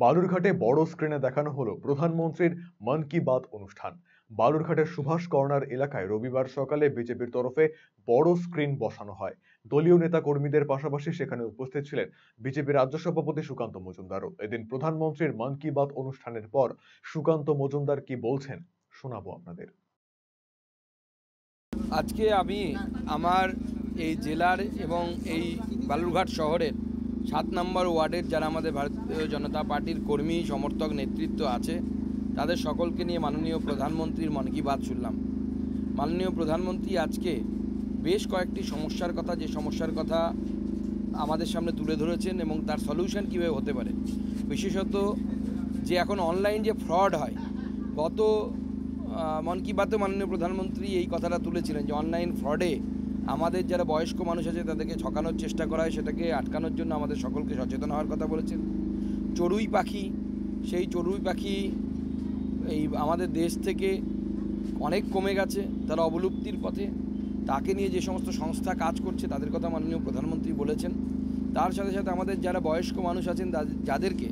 বালুরঘাটে বড় স্ক্রিনে দেখানো হলো প্রধানমন্ত্রীর মন কি বাত অনুষ্ঠান বালুরঘাটের সুভাষ কর্নার এলাকায় রবিবার সকালে বিজেপির তরফে বড় স্ক্রিন বসানো হয় দলীয় নেতা কর্মীদের পাশাপাশি সেখানে উপস্থিত ছিলেন বিজেপি রাজ্য সভাপতি সুকান্ত মজুমদারও এদিন প্রধানমন্ত্রীর মন কি বাত অনুষ্ঠানের পর সুকান্ত মজুমদার কি বলছেন শোনাবো আপনাদের আজকে আমি আমার এই জেলার এবং এই বালুরঘাট শহরের সাত নম্বর ওয়ার্ডের যারা আমাদের ভারতীয় জনতা পার্টির কর্মী সমর্থক নেতৃত্ব আছে তাদের সকলকে নিয়ে মাননীয় প্রধানমন্ত্রীর মন কি বাদ শুনলাম মাননীয় প্রধানমন্ত্রী আজকে বেশ কয়েকটি সমস্যার কথা যে সমস্যার কথা আমাদের সামনে তুলে ধরেছেন এবং তার সলিউশন কীভাবে হতে পারে বিশেষত যে এখন অনলাইন যে ফ্রড হয় গত মন কি বাতে মাননীয় প্রধানমন্ত্রী এই কথাটা তুলেছিলেন যে অনলাইন ফ্রডে আমাদের যারা বয়স্ক মানুষ আছে তাদেরকে ঝকানোর চেষ্টা করা হয় সেটাকে আটকানোর জন্য আমাদের সকলকে সচেতন হওয়ার কথা বলেছেন চড়ুই পাখি সেই চড়ুই পাখি এই আমাদের দেশ থেকে অনেক কমে গেছে তারা অবলুপ্তির পথে তাকে নিয়ে যে সমস্ত সংস্থা কাজ করছে তাদের কথা মাননীয় প্রধানমন্ত্রী বলেছেন তার সাথে সাথে আমাদের যারা বয়স্ক মানুষ আছেন যাদেরকে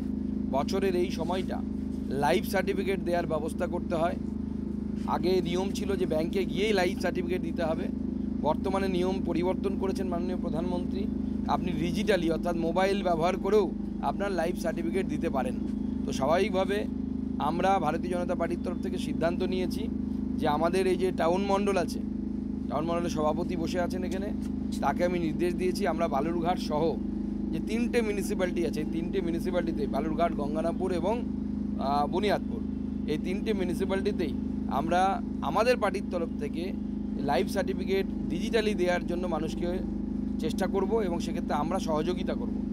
বছরের এই সময়টা লাইফ সার্টিফিকেট দেওয়ার ব্যবস্থা করতে হয় আগে নিয়ম ছিল যে ব্যাংকে গিয়েই লাইফ সার্টিফিকেট দিতে হবে বর্তমানে নিয়ম পরিবর্তন করেছেন মাননীয় প্রধানমন্ত্রী আপনি ডিজিটালি অর্থাৎ মোবাইল ব্যবহার করেও আপনার লাইফ সার্টিফিকেট দিতে পারেন তো স্বাভাবিকভাবে আমরা ভারতীয় জনতা পার্টির তরফ থেকে সিদ্ধান্ত নিয়েছি যে আমাদের এই যে টাউন মণ্ডল আছে টাউন মণ্ডলের সভাপতি বসে আছেন এখানে তাকে আমি নির্দেশ দিয়েছি আমরা বালুরঘাট সহ যে তিনটে মিউনিসিপ্যালিটি আছে এই তিনটে মিউনিসিপ্যালিটিতে বালুরঘাট গঙ্গানাপুর এবং বুনিয়াদপুর এই তিনটে মিউনিসিপ্যালিটিতেই আমরা আমাদের পার্টির তরফ থেকে লাইফ সার্টিফিকেট ডিজিটালি দেওয়ার জন্য মানুষকে চেষ্টা করব এবং সেক্ষেত্রে আমরা সহযোগিতা করব